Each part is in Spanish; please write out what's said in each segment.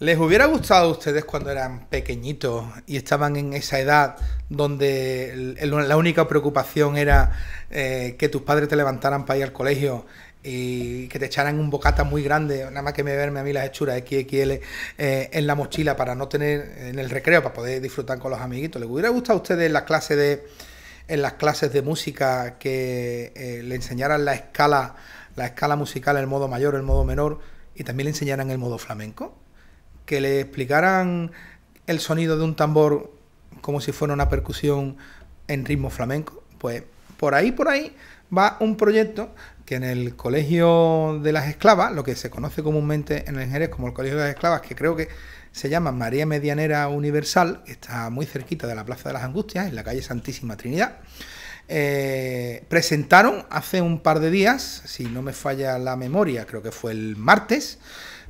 ¿Les hubiera gustado a ustedes cuando eran pequeñitos y estaban en esa edad donde la única preocupación era eh, que tus padres te levantaran para ir al colegio y que te echaran un bocata muy grande, nada más que me verme a mí las hechuras XXL eh, en la mochila para no tener en el recreo, para poder disfrutar con los amiguitos? ¿Les hubiera gustado a ustedes en las clases de, en las clases de música que eh, le enseñaran la escala, la escala musical, el modo mayor, el modo menor y también le enseñaran el modo flamenco? que le explicaran el sonido de un tambor como si fuera una percusión en ritmo flamenco. Pues por ahí, por ahí va un proyecto que en el Colegio de las Esclavas, lo que se conoce comúnmente en el Jerez como el Colegio de las Esclavas, que creo que se llama María Medianera Universal, que está muy cerquita de la Plaza de las Angustias, en la calle Santísima Trinidad, eh, presentaron hace un par de días, si no me falla la memoria, creo que fue el martes,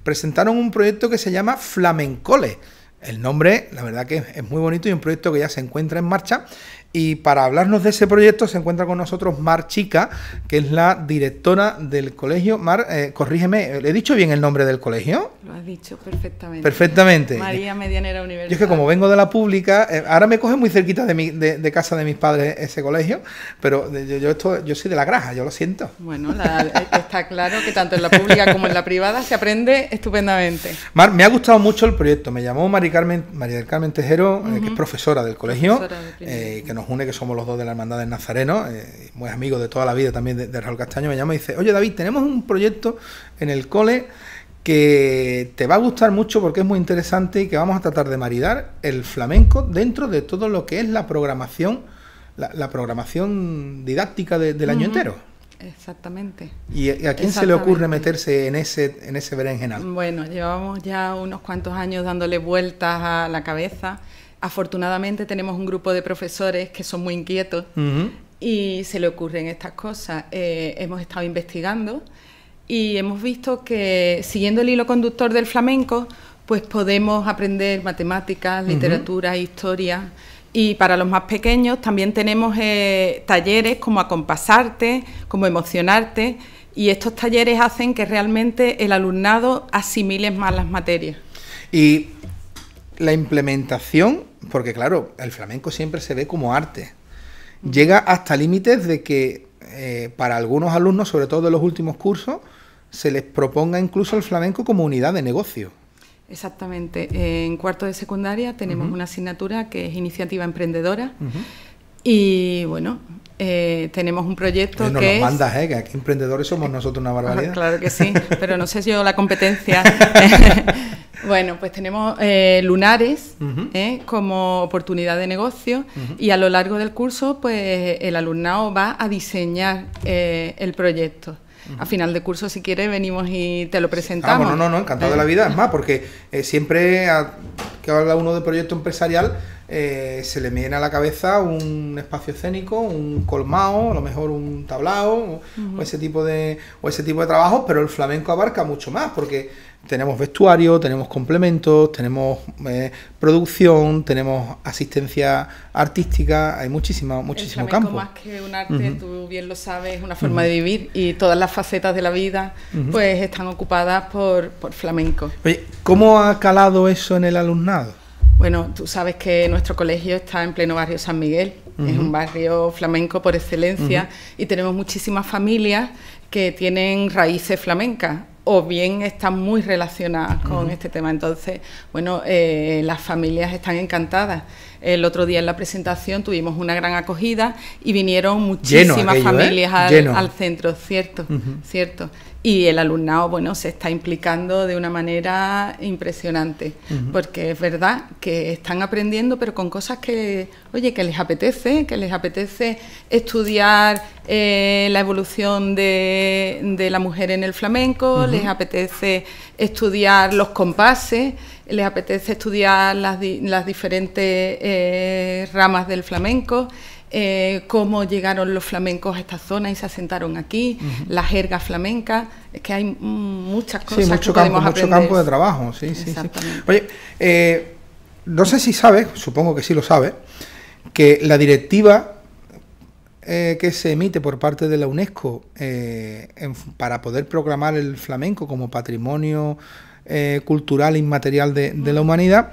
presentaron un proyecto que se llama Flamencole. El nombre, la verdad que es muy bonito y un proyecto que ya se encuentra en marcha y para hablarnos de ese proyecto se encuentra con nosotros Mar Chica, que es la directora del colegio. Mar, eh, corrígeme, ¿le he dicho bien el nombre del colegio? Lo has dicho perfectamente. Perfectamente. María Medianera Universidad. Yo es que como vengo de la pública, eh, ahora me coge muy cerquita de, casa de mis padres ese colegio, pero yo, yo soy de la graja, yo lo siento. Bueno, está claro que tanto en la pública como en la privada se aprende estupendamente. Mar, me ha gustado mucho el proyecto. Me llamó Carmen, María del Carmen Tejero, eh, que es profesora del colegio, nos une, que somos los dos de la Hermandad del Nazareno, eh, muy amigos de toda la vida también de, Raúl Castaño, me llama y dice, oye David, tenemos un proyecto en el cole que te va a gustar mucho porque es muy interesante y que vamos a tratar de maridar el flamenco dentro de todo lo que es la programación, la, programación didáctica del año entero. Exactamente. ¿Y a quién se le ocurre meterse en ese, en ese berenjenal? Bueno, llevamos ya unos cuantos años dándole vueltas a la cabeza Afortunadamente tenemos un grupo de profesores que son muy inquietos y se le ocurren estas cosas. Eh, hemos estado investigando y hemos visto que siguiendo el hilo conductor del flamenco, pues podemos aprender matemáticas, literatura, historia. Y para los más pequeños también tenemos eh, talleres como acompasarte, como emocionarte. Y estos talleres hacen que realmente el alumnado asimile más las materias. Y la implementación porque claro, el flamenco siempre se ve como arte. Llega hasta límites de que eh, para algunos alumnos, sobre todo de los últimos cursos, se les proponga incluso el flamenco como unidad de negocio. Exactamente. En cuarto de secundaria tenemos una asignatura que es iniciativa emprendedora. Y bueno, eh, tenemos un proyecto es... no que. Nos mandas, ¿eh? Que emprendedores somos nosotros una barbaridad. claro que sí, pero no sé si yo la competencia. Bueno, pues tenemos eh, lunares ¿eh? como oportunidad de negocio y a lo largo del curso pues el alumnado va a diseñar eh, el proyecto. A final de curso, si quieres, venimos y te lo presentamos. Ah, bueno, no, no, encantado de la vida. Es más, porque siempre que habla uno de proyecto empresarial, eh, se le viene a la cabeza un espacio escénico, un colmao, a lo mejor un tablao o, ese tipo de o ese tipo de trabajos, pero el flamenco abarca mucho más porque tenemos vestuario, tenemos complementos, tenemos eh, producción, tenemos asistencia artística, hay muchísima, muchísimo el campo. Más que un arte, tú bien lo sabes, es una forma de vivir y todas las facetas de la vida pues están ocupadas por, por flamenco. ¿cómo ha calado eso en el alumnado? Bueno, tú sabes que nuestro colegio está en pleno barrio San Miguel, es un barrio flamenco por excelencia y tenemos muchísimas familias que tienen raíces flamencas o bien están muy relacionadas con este tema. Entonces, bueno, eh, las familias están encantadas. El otro día en la presentación tuvimos una gran acogida y vinieron muchísimas ¿eh? familias al, centro, cierto, cierto. Y el alumnado, bueno, se está implicando de una manera impresionante, porque es verdad que están aprendiendo, pero con cosas que, oye, que les apetece, que les apetece estudiar eh, la evolución de, la mujer en el flamenco, les apetece estudiar los compases, les apetece estudiar las, diferentes eh, ramas del flamenco. Eh, cómo llegaron los flamencos a esta zona y se asentaron aquí, la jerga flamenca, es que hay muchas cosas sí, mucho que campo, mucho campo de trabajo, sí, sí, sí. Oye, eh, no sé si sabes, supongo que sí lo sabes, que la directiva eh, que se emite por parte de la UNESCO para poder proclamar el flamenco como patrimonio cultural inmaterial de la humanidad,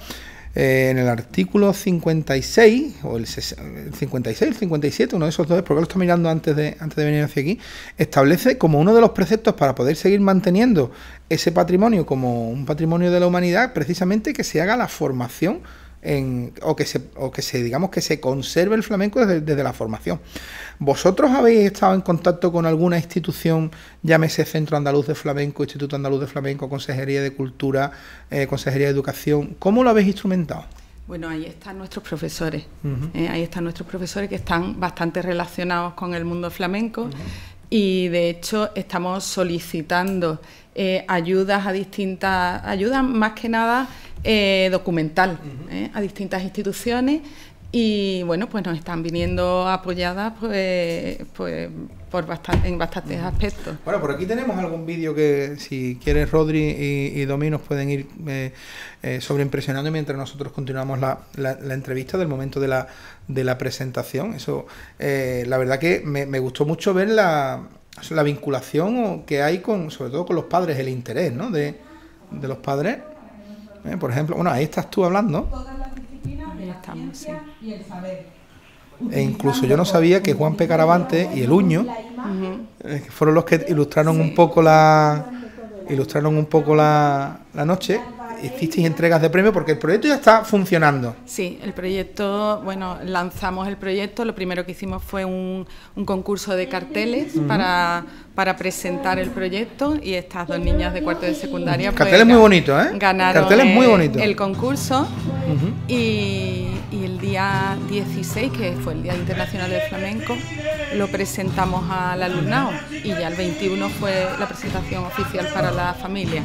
eh, en el artículo 56, o el 56, el 57, uno de esos dos, porque lo estoy mirando antes de, antes de venir hacia aquí, establece como uno de los preceptos para poder seguir manteniendo ese patrimonio como un patrimonio de la humanidad, precisamente que se haga la formación en, o, que se, que se, digamos, que se conserve el flamenco desde, la formación. ¿Vosotros habéis estado en contacto con alguna institución, llámese Centro Andaluz de Flamenco, Instituto Andaluz de Flamenco, Consejería de Cultura, eh, Consejería de Educación? ¿Cómo lo habéis instrumentado? Bueno, ahí están nuestros profesores, eh, ahí están nuestros profesores que están bastante relacionados con el mundo flamenco y de hecho estamos solicitando eh, ayudas a distintas, ayudas más que nada eh, documental eh, a distintas instituciones y bueno, pues nos están viniendo apoyadas pues, pues por bastante, en bastantes aspectos. Bueno, por aquí tenemos algún vídeo que si quieres Rodri y, y nos pueden ir eh, sobreimpresionando mientras nosotros continuamos la, la, entrevista del momento de la, de la presentación. Eso, la verdad que me, me gustó mucho ver la, la vinculación que hay con, sobre todo con los padres, el interés, ¿no? De, los padres. Eh, por ejemplo, bueno, ahí estás tú hablando. estamos, sí. E incluso yo no sabía que Juan P. Caravante y el Uño, eh, fueron los que ilustraron un poco la ilustraron un poco la, la noche hicisteis entregas de premios porque el proyecto ya está funcionando. Sí, el proyecto, bueno, lanzamos el proyecto, lo primero que hicimos fue un, concurso de carteles para, presentar el proyecto y estas dos niñas de cuarto de secundaria... Pues, carteles muy bonitos, ¿eh? Ganaron muy bonito. el, concurso y, y el día 16, que fue el Día Internacional del Flamenco, lo presentamos al alumnado y ya el 21 fue la presentación oficial para la familia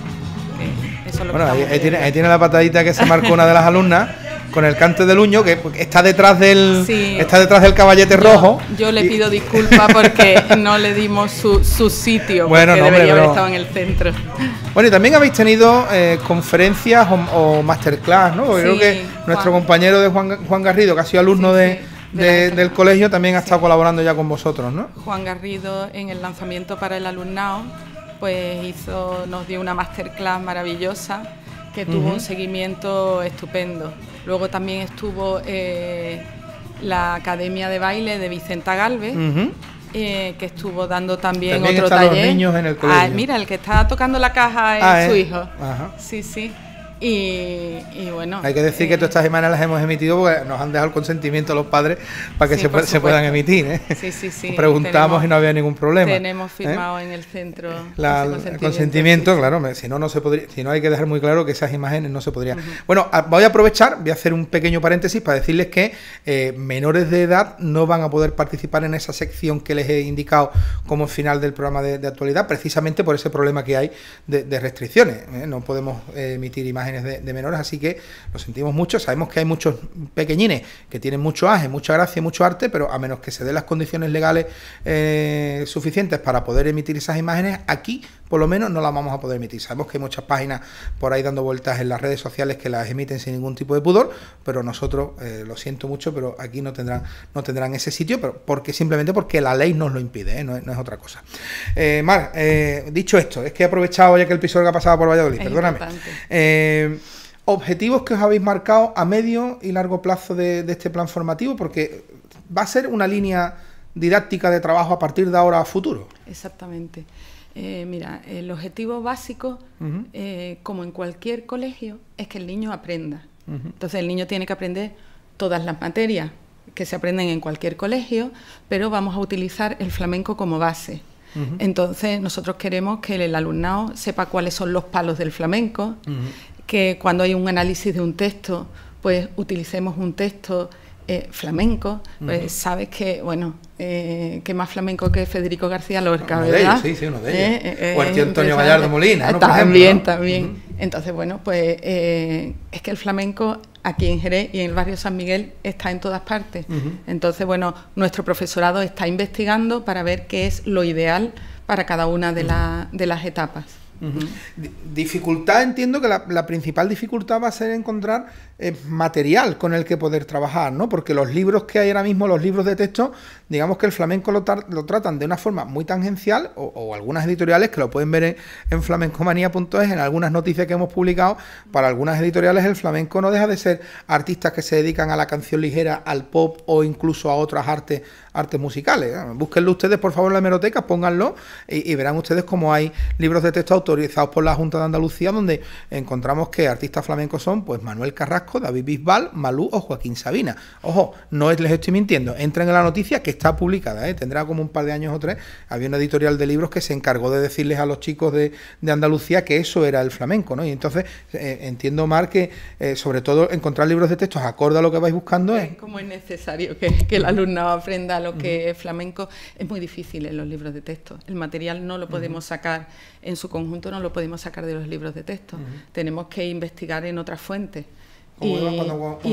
ahí, tiene, la patadita que se marcó una de las alumnas con el cante del uño que está detrás del está detrás del caballete rojo. Yo le pido disculpas porque no le dimos su, sitio. Bueno, no, debería haber estado en el centro. Bueno, y también habéis tenido eh, conferencias o, masterclass, ¿no? creo que nuestro compañero de Juan, Garrido, que ha sido alumno del colegio también ha estado colaborando ya con vosotros, ¿no? Juan Garrido en el lanzamiento para el alumnado pues hizo, nos dio una masterclass maravillosa que tuvo un seguimiento estupendo. Luego también estuvo eh, la Academia de Baile de Vicenta Galvez, eh, que estuvo dando también, otro taller. niños en el ah, colegio. mira, el que está tocando la caja es ah, su hijo. Ajá. Sí, sí. Y, bueno. Hay que decir que todas eh, estas imágenes las hemos emitido porque nos han dejado el consentimiento los padres para que se, puedan emitir. ¿eh? Sí, sí, sí. Preguntamos y no había ningún problema. ¿eh? Tenemos firmado en el centro el consentimiento. claro, si no, no se podría, si no hay que dejar muy claro que esas imágenes no se podrían. Bueno, voy a aprovechar, voy a hacer un pequeño paréntesis para decirles que eh, menores de edad no van a poder participar en esa sección que les he indicado como final del programa de, actualidad, precisamente por ese problema que hay de restricciones. No podemos emitir imágenes de, menores, así que lo sentimos mucho. Sabemos que hay muchos pequeñines que tienen mucho aje, mucha gracia mucho arte, pero a menos que se den las condiciones legales eh, suficientes para poder emitir esas imágenes, aquí por lo menos no la vamos a poder emitir. Sabemos que hay muchas páginas por ahí dando vueltas en las redes sociales que las emiten sin ningún tipo de pudor, pero nosotros, eh, lo siento mucho, pero aquí no tendrán, no tendrán ese sitio, pero porque simplemente porque la ley nos lo impide, ¿eh? no, es otra cosa. Eh, Mar, dicho esto, es que he aprovechado ya que el piso... ...que ha pasado por Valladolid, perdóname. Objetivos que os habéis marcado a medio y largo plazo de, de este plan formativo, porque va a ser una línea didáctica de trabajo a partir de ahora a futuro. Exactamente. Eh, mira, el objetivo básico, eh, como en cualquier colegio, es que el niño aprenda. Entonces el niño tiene que aprender todas las materias que se aprenden en cualquier colegio, pero vamos a utilizar el flamenco como base. Entonces nosotros queremos que el alumnado sepa cuáles son los palos del flamenco, que cuando hay un análisis de un texto, pues utilicemos un texto eh, flamenco. pues sabes que, bueno, eh, que más flamenco que Federico García Lorca, uno ¿verdad? De sí, sí, uno de eh, ellos. Eh, Antonio Gallardo Molina, También, también. Entonces, bueno, pues es que el flamenco aquí en Jerez y en el barrio San Miguel está en todas partes. Entonces, bueno, nuestro profesorado está investigando para ver qué es lo ideal para cada una de, las etapas. Dificultad, entiendo que la principal dificultad va a ser encontrar eh, material con el que poder trabajar, ¿no? Porque los libros que hay ahora mismo, los libros de texto, digamos que el flamenco lo, tratan de una forma muy tangencial, o, algunas editoriales que lo pueden ver en, flamencomanía.es, en algunas noticias que hemos publicado, para algunas editoriales el flamenco no deja de ser artistas que se dedican a la canción ligera, al pop o incluso a otras artes, musicales. Ah, búsquenlo ustedes, por favor, en la hemeroteca, pónganlo y, verán ustedes cómo hay libros de texto autorizados por la Junta de Andalucía, donde encontramos que artistas flamencos son pues Manuel Carrasco, David Bisbal, Malú o Joaquín Sabina. Ojo, no les estoy mintiendo, entren en la noticia que está publicada, ¿eh? tendrá como un par de años o tres. Había una editorial de libros que se encargó de decirles a los chicos de, de Andalucía que eso era el flamenco, Y entonces eh, entiendo, Mar, que eh, sobre todo encontrar libros de textos Acorda a lo que vais buscando es. Como es necesario que, el alumno aprenda lo que es flamenco, es muy difícil en los libros de texto. El material no lo podemos sacar en su conjunto, no lo podemos sacar de los libros de texto. Tenemos que investigar en otras fuentes. Como,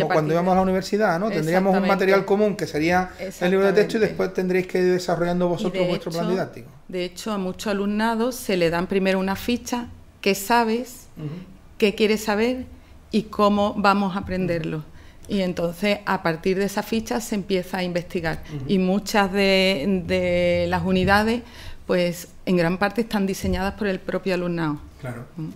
cuando, íbamos a la universidad, ¿no? Tendríamos un material común que sería el libro de texto y después tendréis que ir desarrollando vosotros vuestro plan didáctico. De hecho, a muchos alumnados se le dan primero una ficha que sabes, qué quieres saber y cómo vamos a aprenderlo. Y entonces, a partir de esa ficha se empieza a investigar. Y muchas de, las unidades, pues en gran parte están diseñadas por el propio alumnado. Claro. Mm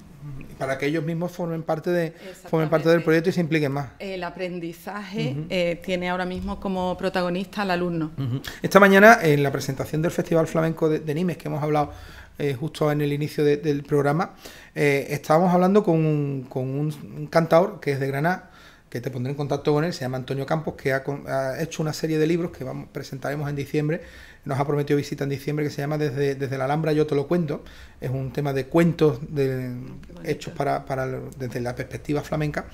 para que ellos mismos formen parte, de, formen parte del proyecto y se impliquen más. El aprendizaje eh, tiene ahora mismo como protagonista al alumno. Esta mañana, en la presentación del Festival Flamenco de, Nimes, que hemos hablado eh, justo en el inicio del programa, eh, estábamos hablando con un, con un, que es de Granada que te pondré en contacto con él, se llama Antonio Campos, que ha, hecho una serie de libros que vamos, presentaremos en diciembre, nos ha prometido visita en diciembre, que se llama Desde, Desde la Alhambra yo te lo cuento, es un tema de cuentos de, hechos para, desde la perspectiva flamenca,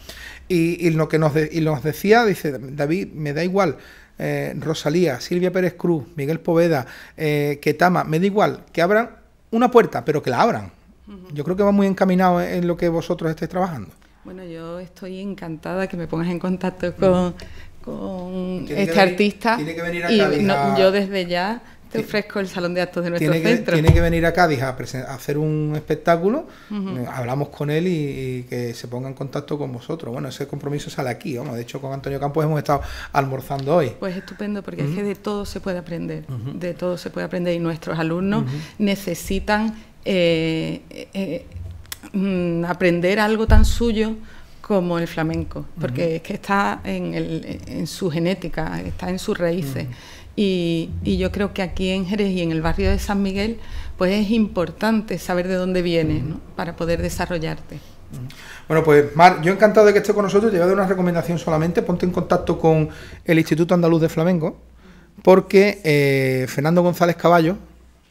y, lo que nos, nos decía, dice, David, me da igual, eh, Rosalía, Silvia Pérez Cruz, Miguel Poveda, eh, Ketama, me da igual, que abran una puerta, pero que la abran. Yo creo que va muy encaminado en lo que vosotros estáis trabajando. Bueno, yo estoy encantada que me pongas en contacto mm. con, este artista. Tiene que venir a Cádiz. Y yo desde ya te ofrezco el salón de actos de nuestro centro. Tiene que venir a Cádiz a, hacer un espectáculo. Eh, hablamos con él y, que se ponga en contacto con vosotros. Bueno, ese compromiso sale aquí. Vamos. De hecho, con Antonio Campos hemos estado almorzando hoy. Pues estupendo, porque es que de todo se puede aprender. De todo se puede aprender y nuestros alumnos necesitan eh, eh, Mm, aprender algo tan suyo como el flamenco, porque es que está en, el, en, su genética, está en sus raíces. y, yo creo que aquí en Jerez y en el barrio de San Miguel, pues es importante saber de dónde vienes, Para poder desarrollarte. Bueno, pues Mar, yo encantado de que estés con nosotros, te voy a dar una recomendación solamente, ponte en contacto con el Instituto Andaluz de Flamenco, porque eh, Fernando González Caballo,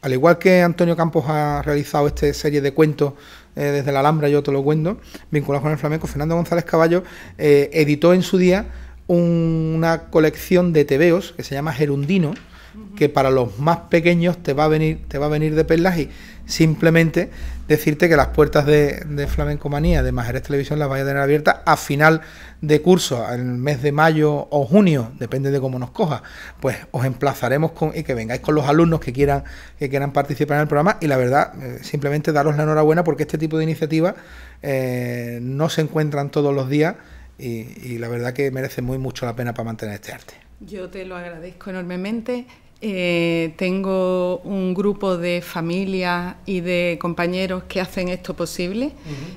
al igual que Antonio Campos ha realizado esta serie de cuentos eh, desde la Alhambra, yo te lo cuento, vinculado con el flamenco, Fernando González Caballo eh, editó en su día una colección de tebeos que se llama Gerundino, que para los más pequeños te va a venir, te va a venir de perlas y simplemente decirte que las puertas de, de Flamencomanía de Majeres Televisión las vaya a tener abiertas a final de curso, en el mes de mayo o junio, depende de cómo nos coja. Pues os emplazaremos con, y que vengáis con los alumnos que quieran, que quieran participar en el programa. Y la verdad, eh, simplemente daros la enhorabuena porque este tipo de iniciativas eh, no se encuentran todos los días y, la verdad que merece muy mucho la pena para mantener este arte. Yo te lo agradezco enormemente. Eh, tengo un grupo de familias y de compañeros que hacen esto posible.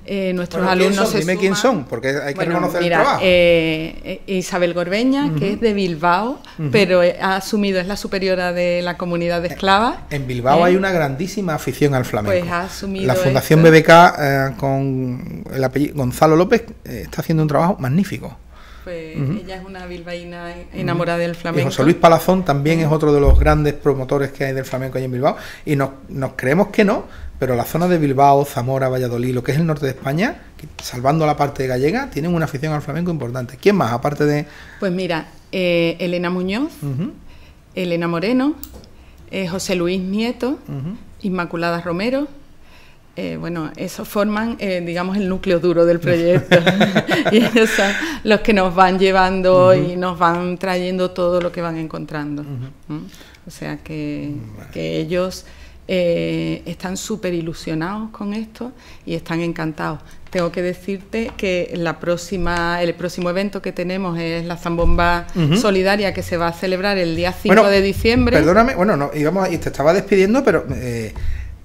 Eh, nuestros alumnos. Dime quién son, porque hay que reconocer el trabajo. Eh, eh, Isabel Gorbeña, que es de Bilbao, pero ha asumido, es la superiora de la comunidad de esclavas. En Bilbao hay una grandísima afición al flamenco. Pues ha asumido. La Fundación BBK con el apellido Gonzalo López está haciendo un trabajo magnífico pues ella es una bilbaína enamorada del flamenco. José Luis Palazón también es otro de los grandes promotores que hay del flamenco ahí en Bilbao. Y nos, creemos que no, pero la zona de Bilbao, Zamora, Valladolid, lo que es el norte de España, salvando la parte de gallega, tienen una afición al flamenco importante. ¿Quién más, aparte de...? Pues mira, eh, Elena Muñoz, Elena Moreno, eh, José Luis Nieto, Inmaculada Romero eh, bueno, esos forman, eh, digamos, el núcleo duro del proyecto. y esos son los que nos van llevando y nos van trayendo todo lo que van encontrando. O sea que, ellos eh, están súper ilusionados con esto y están encantados. Tengo que decirte que la próxima, el próximo evento que tenemos es la Zambomba Solidaria que se va a celebrar el día 5 de diciembre. Perdóname, bueno, no, íbamos, y te estaba despidiendo, pero...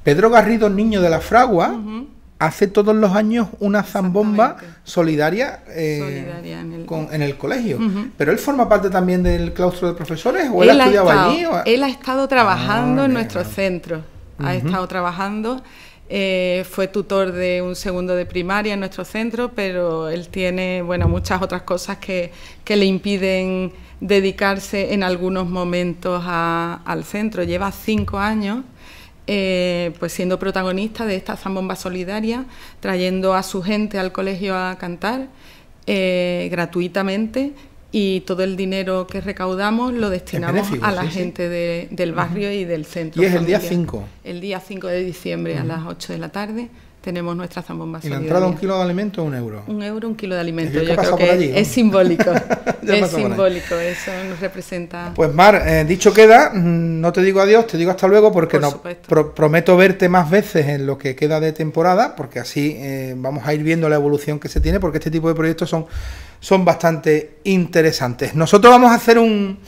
Pedro Garrido, niño de la Fragua, hace todos los años una zambomba eh, solidaria, en, el... colegio. Pero él forma parte también del claustro de profesores o él, ha estudiado allí. Él ha estado trabajando ah, en nuestro centro. Ha estado trabajando. Eh, fue tutor de un segundo de primaria en nuestro centro, pero él tiene bueno, muchas otras cosas que, le impiden dedicarse en algunos momentos al centro. Lleva cinco años eh, pues siendo protagonista de esta zambomba solidaria, trayendo a su gente al colegio a cantar eh, gratuitamente y todo el dinero que recaudamos lo destinamos a la gente del barrio y del centro. Y es el día 5. El día 5 de diciembre a las 8 de la tarde tenemos nuestra zambomba solidaria. ¿Y la entrada un kilo de alimento o un euro? Un euro, un kilo de alimento. es simbólico. es simbólico, eso nos representa. Pues Mar, eh, dicho queda, mm, no te digo adiós, te digo hasta luego porque no, prometo verte más veces en lo que queda de temporada, porque así eh, vamos a ir viendo la evolución que se tiene, porque este tipo de proyectos son, son bastante interesantes. Nosotros vamos a hacer un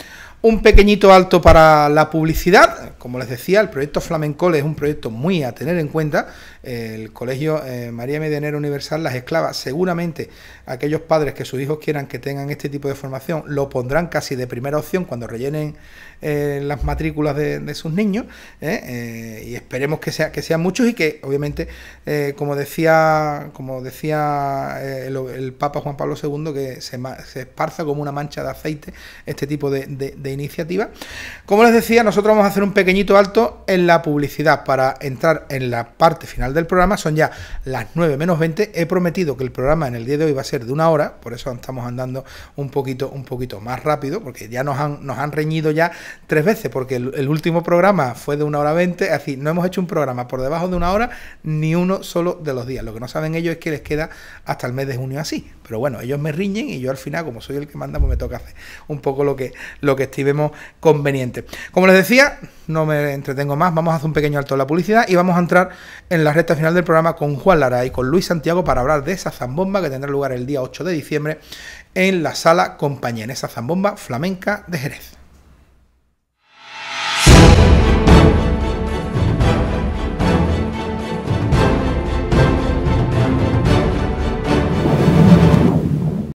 un pequeñito alto para la publicidad. Como les decía, el proyecto Flamencole es un proyecto muy a tener en cuenta. El Colegio eh, María Medianera Universal Las Esclavas, seguramente aquellos padres que sus hijos quieran que tengan este tipo de formación, lo pondrán casi de primera opción cuando rellenen eh, las matrículas de, sus niños ¿eh? Eh, y esperemos que, sea, que sean muchos y que obviamente, como decía, como decía el, Papa Juan Pablo II, que se, se, esparza como una mancha de aceite este tipo de, de, iniciativas. Como les decía, nosotros vamos a hacer un pequeñito alto en la publicidad para entrar en la parte final del programa. Son ya las 9 menos 20. He prometido que el programa en el día de hoy va a ser de una hora, por eso estamos andando un poquito, un poquito más rápido, porque ya nos han, nos han reñido ya tres veces, porque el, último programa fue de una hora veinte, Así, no hemos hecho un programa por debajo de una hora ni uno solo de los días. Lo que no saben ellos es que les queda hasta el mes de junio así. Pero bueno, ellos me riñen y yo al final, como soy el que manda, pues me toca hacer un poco lo que, lo que estivemos conveniente. Como les decía, no me entretengo más, vamos a hacer un pequeño alto en la publicidad y vamos a entrar en la recta final del programa con Juan Lara y con Luis Santiago para hablar de esa zambomba que tendrá lugar el día 8 de diciembre en la sala Compañía, en esa zambomba flamenca de Jerez.